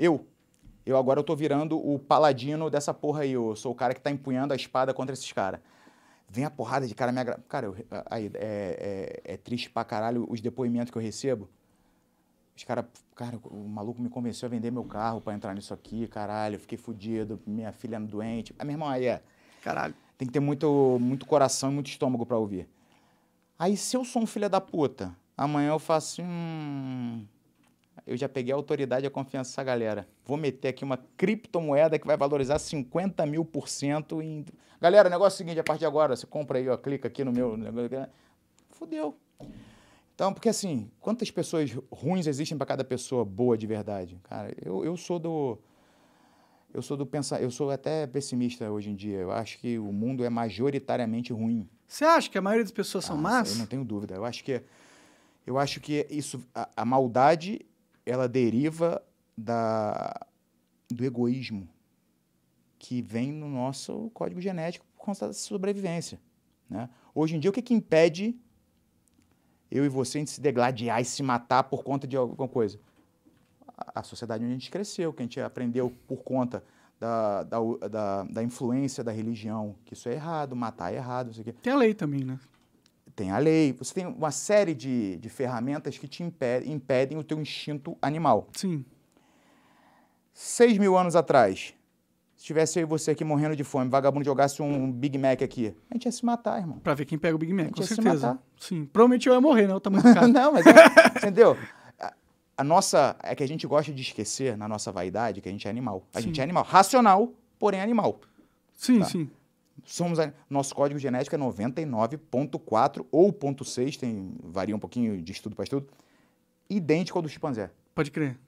Eu, eu agora eu tô virando o paladino dessa porra aí. Eu sou o cara que tá empunhando a espada contra esses caras. Vem a porrada de cara me agra... Cara, eu, aí, é, é, é, triste pra caralho os depoimentos que eu recebo. Os caras, cara, o maluco me convenceu a vender meu carro para entrar nisso aqui, caralho, eu fiquei fudido, minha filha é doente. Ah, meu irmão, aí é. Caralho. Tem que ter muito, muito coração e muito estômago para ouvir. Aí se eu sou um filho da puta, amanhã eu faço. Assim, hum, eu já peguei a autoridade e a confiança dessa galera. Vou meter aqui uma criptomoeda que vai valorizar 50 mil por cento. Em... Galera, o negócio é o seguinte, a partir de agora, você compra aí, ó, clica aqui no meu... Né? Fudeu. Então, porque assim, quantas pessoas ruins existem para cada pessoa boa de verdade? Cara, eu, eu sou do... Eu sou do pensar, eu sou até pessimista hoje em dia. Eu acho que o mundo é majoritariamente ruim. Você acha que a maioria das pessoas ah, são más? Eu não tenho dúvida. Eu acho que eu acho que isso a, a maldade ela deriva da, do egoísmo que vem no nosso código genético por conta da sobrevivência. Né? Hoje em dia, o que, que impede eu e você de se degladiar e se matar por conta de alguma coisa? A, a sociedade onde a gente cresceu, que a gente aprendeu por conta da, da, da, da influência da religião, que isso é errado, matar é errado, não sei o quê. Tem a lei também, né? tem a lei, você tem uma série de, de ferramentas que te impedem, impedem o teu instinto animal. Sim. Seis mil anos atrás, se tivesse eu e você aqui morrendo de fome, vagabundo jogasse um Big Mac aqui, a gente ia se matar, irmão. Pra ver quem pega o Big Mac, com certeza. Sim. Provavelmente eu ia morrer, né? O tamanho do cara. Não, mas. É, entendeu? A, a, nossa. É que a gente gosta de esquecer na nossa vaidade que a gente é animal. A sim. gente é animal. Racional, porém animal. Sim, tá? sim somos a, nosso código genético é 99.4 ou ponto tem varia um pouquinho de estudo para estudo, idêntico ao do chimpanzé. Pode crer.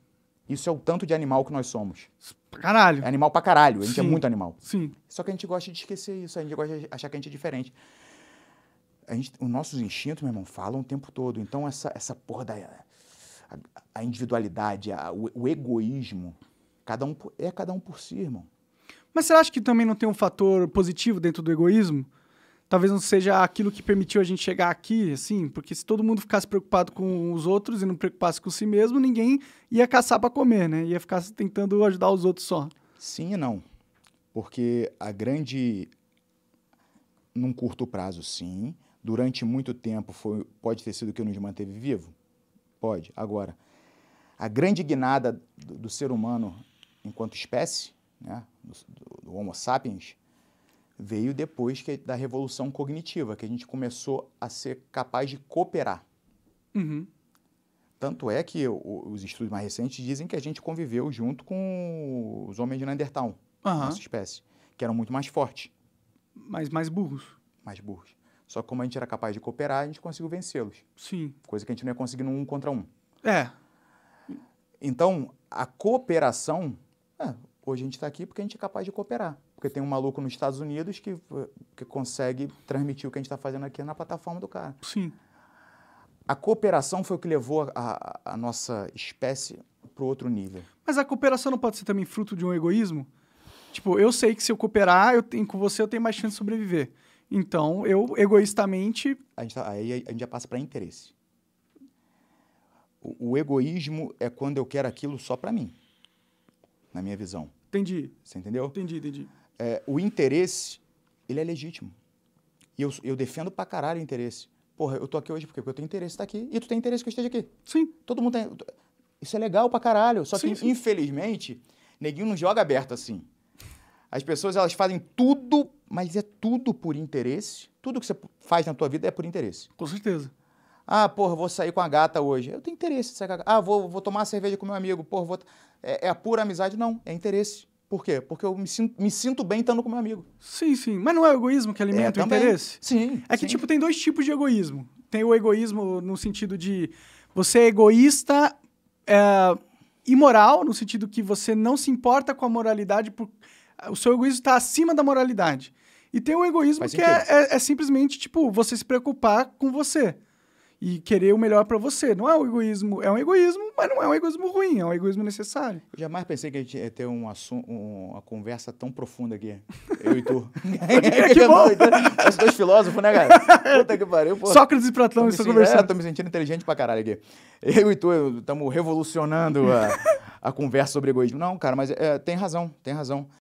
Isso é o tanto de animal que nós somos. Caralho. É animal pra caralho, a gente é Sim. é muito animal. Sim. Só que a gente gosta de esquecer isso, a gente gosta de achar que a gente é diferente. A gente, os nossos instintos, meu irmão, falam o tempo todo. Então essa, essa porra da a, a individualidade, a, o, o egoísmo, cada um é cada um por si, irmão. Mas você acha que também não tem um fator positivo dentro do egoísmo? Talvez não seja aquilo que permitiu a gente chegar aqui, assim, porque se todo mundo ficasse preocupado com os outros e não preocupasse com si mesmo, ninguém ia caçar para comer, né? Ia ficar tentando ajudar os outros só. Sim e não. Porque a grande. Num curto prazo, sim. Durante muito tempo, foi... pode ter sido o que nos manteve vivo? Pode. Agora, a grande guinada do ser humano enquanto espécie, né? do Homo sapiens, veio depois que, da revolução cognitiva, que a gente começou a ser capaz de cooperar. Uhum. Tanto é que o, os estudos mais recentes dizem que a gente conviveu junto com os homens de Neandertal, uhum. nossa espécie, que eram muito mais fortes. Mas mais burros. Mais burros. Só que como a gente era capaz de cooperar, a gente conseguiu vencê-los. Sim. Coisa que a gente não ia conseguir num contra um. É. Então, a cooperação, é, Hoje a gente está aqui porque a gente é capaz de cooperar. Porque tem um maluco nos Estados Unidos que, que consegue transmitir o que a gente está fazendo aqui na plataforma do cara. Sim. A cooperação foi o que levou a, a nossa espécie para outro nível. Mas a cooperação não pode ser também fruto de um egoísmo? Tipo, eu sei que se eu cooperar eu tenho, com você, eu tenho mais chance de sobreviver. Então, eu egoístamente. A gente tá, aí a gente já passa para interesse. O, o egoísmo é quando eu quero aquilo só para mim na minha visão. Entendi. Você entendeu? Entendi, entendi. É, o interesse, ele é legítimo. E eu, eu defendo pra caralho o interesse. Porra, eu tô aqui hoje porque, eu tenho interesse em estar tá aqui. E tu tem interesse que eu esteja aqui. Sim. Todo mundo tem. Isso é legal pra caralho. Só sim, que, sim. infelizmente, neguinho não joga aberto assim. As pessoas, elas fazem tudo, mas é tudo por interesse. Tudo que você faz na tua vida é por interesse. Com certeza. Ah, porra, vou sair com a gata hoje. Eu tenho interesse em sair com a gata. Ah, vou, vou tomar cerveja com meu amigo. Porra, vou... é, é a pura amizade? Não, é interesse. Por quê? Porque eu me sinto, me sinto bem estando com meu amigo. Sim, sim. Mas não é o egoísmo que alimenta é, o interesse? Sim. É que, sim. tipo, tem dois tipos de egoísmo. Tem o egoísmo no sentido de você é egoísta, é, imoral, no sentido que você não se importa com a moralidade, por... o seu egoísmo está acima da moralidade. E tem o egoísmo Faz que é, é, é simplesmente, tipo, você se preocupar com você e querer o melhor para você. Não é um egoísmo, é um egoísmo, mas não é um egoísmo ruim, é um egoísmo necessário. Eu jamais pensei que a gente ia ter um assunto, uma conversa tão profunda aqui. Eu e tu. que bom. Então, os dois filósofos, né, cara? Puta que pariu, pô. Sócrates e Platão estão conversando. É, tô me sentindo inteligente pra caralho aqui. Eu e tu estamos revolucionando a, a conversa sobre egoísmo. Não, cara, mas é, tem razão, tem razão.